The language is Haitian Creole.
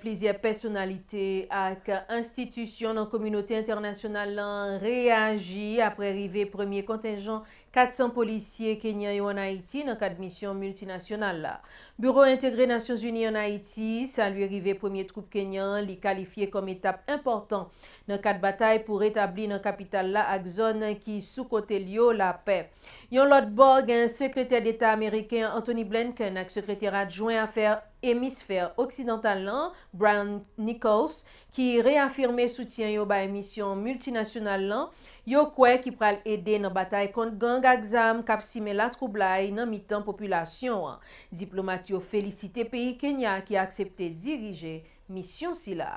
Plisye personalite ak institisyon nan komunote internasyonal lan reagi apre rive premier kontenjan 400 polisye Kenyan yo an Haiti nan kat misyon multinasyonal la. Bureau Integre Nasyon Zuni an Haiti salu rive premier troupe Kenyan li kalifiye kom etap important nan kat batay pou retabli nan kapital la ak zon ki soukote liyo la pe. Yon lot borg en sekreter d'Etat Ameriken Anthony Blinken ak sekreter adjouen afèr. Hemisfer oksidental lan, Brown Nichols, ki reafirme soutien yo ba emisyon multinasional lan, yo kwe ki pral ede nan batay kont gang aksam kapsime la troublai nan mitan populasyon. Diplomat yo felicite peyi Kenya ki aksepte dirije misyon si la.